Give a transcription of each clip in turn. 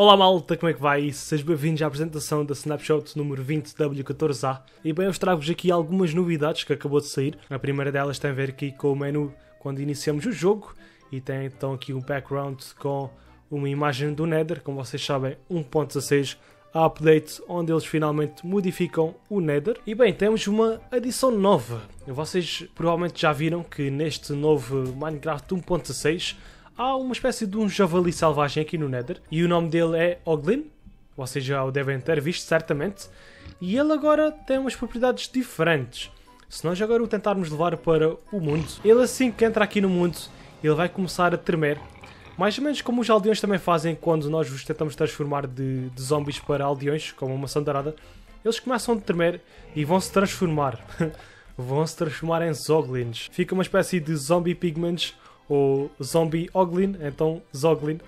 Olá malta, como é que vai? Sejam bem-vindos à apresentação da Snapshot número 20W14A. E bem, eu trago-vos aqui algumas novidades que acabou de sair. A primeira delas tem a ver aqui com o menu quando iniciamos o jogo e tem então aqui um background com uma imagem do Nether, como vocês sabem, 1.16 a update onde eles finalmente modificam o Nether. E bem, temos uma adição nova. Vocês provavelmente já viram que neste novo Minecraft 1.6 há uma espécie de um javali selvagem aqui no Nether e o nome dele é Oglin. Vocês já o devem ter visto, certamente. E ele agora tem umas propriedades diferentes. Se nós agora o tentarmos levar para o mundo, ele assim que entra aqui no mundo, ele vai começar a tremer. Mais ou menos como os aldeões também fazem quando nós os tentamos transformar de, de zombies para aldeões, como uma sandarada Eles começam a tremer e vão se transformar. vão se transformar em zoglins. Fica uma espécie de zombie pigments o Zombie Oglin, então Zoglin,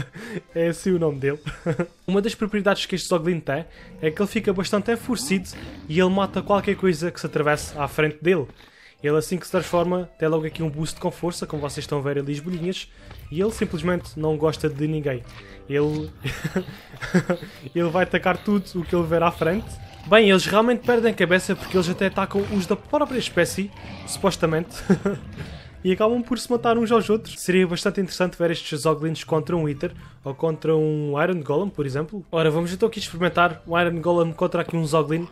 é assim o nome dele. Uma das propriedades que este Zoglin tem é que ele fica bastante enfurecido e ele mata qualquer coisa que se atravesse à frente dele. Ele assim que se transforma tem logo aqui um boost com força, como vocês estão a ver ali as bolinhas, e ele simplesmente não gosta de ninguém. Ele, ele vai atacar tudo o que ele ver à frente. Bem, eles realmente perdem a cabeça porque eles até atacam os da própria espécie, supostamente e acabam por se matar uns aos outros. Seria bastante interessante ver estes Zoglins contra um Wither ou contra um Iron Golem, por exemplo. Ora, vamos então aqui experimentar um Iron Golem contra aqui um Zoglin.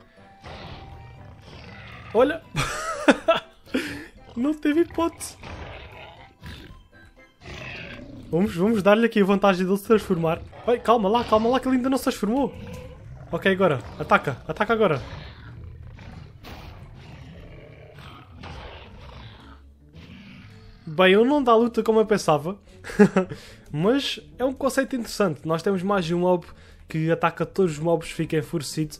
Olha! Não teve hipótese. Vamos, vamos dar-lhe aqui a vantagem ele se transformar. calma lá, calma lá que ele ainda não se transformou. Ok, agora. Ataca, ataca agora. Bem, eu não dá luta como eu pensava, mas é um conceito interessante. Nós temos mais de um mob que ataca todos os mobs, fica enfurecido.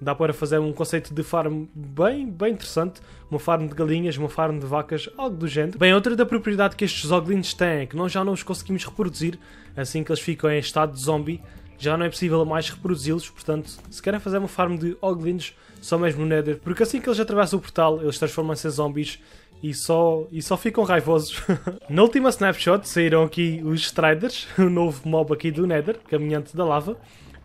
Dá para fazer um conceito de farm bem, bem interessante. Uma farm de galinhas, uma farm de vacas, algo do género. Bem, outra da propriedade que estes zoglins têm é que nós já não os conseguimos reproduzir assim que eles ficam em estado de zombie já não é possível mais reproduzi-los, portanto, se querem fazer uma farm de Oglins, só mesmo no Nether, porque assim que eles atravessam o portal, eles transformam-se em zombies e só, e só ficam raivosos. Na última snapshot saíram aqui os Striders, o um novo mob aqui do Nether, caminhante da lava.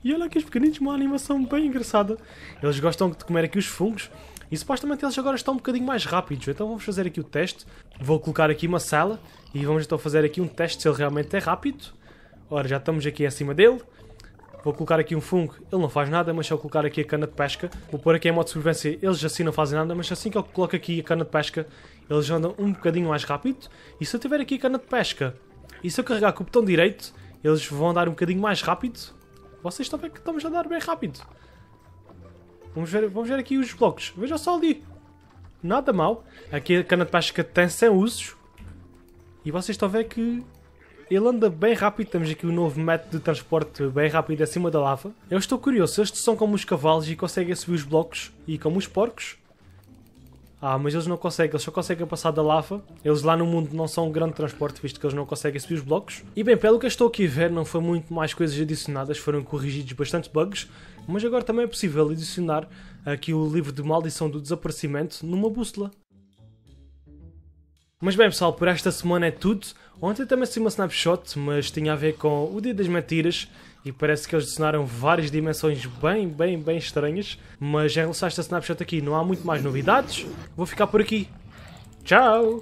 E olha aqui os pequeninos, uma animação bem engraçada. Eles gostam de comer aqui os fungos. E supostamente eles agora estão um bocadinho mais rápidos, então vamos fazer aqui o teste. Vou colocar aqui uma sala e vamos então fazer aqui um teste se ele realmente é rápido. Ora, já estamos aqui acima dele. Vou colocar aqui um fungo, ele não faz nada, mas se eu colocar aqui a cana de pesca, vou pôr aqui em modo de sobrevivência, eles assim não fazem nada, mas assim que eu coloco aqui a cana de pesca, eles andam um bocadinho mais rápido. E se eu tiver aqui a cana de pesca, e se eu carregar com o botão direito, eles vão andar um bocadinho mais rápido. Vocês estão a ver que estamos a andar bem rápido. Vamos ver, vamos ver aqui os blocos. Veja só ali. Nada mal. Aqui a cana de pesca tem 100 usos. E vocês estão a ver que ele anda bem rápido, temos aqui o um novo método de transporte bem rápido acima da lava. Eu estou curioso, estes são como os cavalos e conseguem subir os blocos e como os porcos. Ah, mas eles não conseguem, eles só conseguem passar da lava. Eles lá no mundo não são um grande transporte, visto que eles não conseguem subir os blocos. E bem, pelo que eu estou aqui a ver, não foi muito mais coisas adicionadas, foram corrigidos bastantes bugs, mas agora também é possível adicionar aqui o livro de maldição do desaparecimento numa bússola. Mas bem pessoal, por esta semana é tudo. Ontem também saiu uma snapshot, mas tinha a ver com o Dia das Mentiras e parece que eles adicionaram várias dimensões bem, bem, bem estranhas. Mas em relação a esta snapshot aqui, não há muito mais novidades. Vou ficar por aqui. Tchau!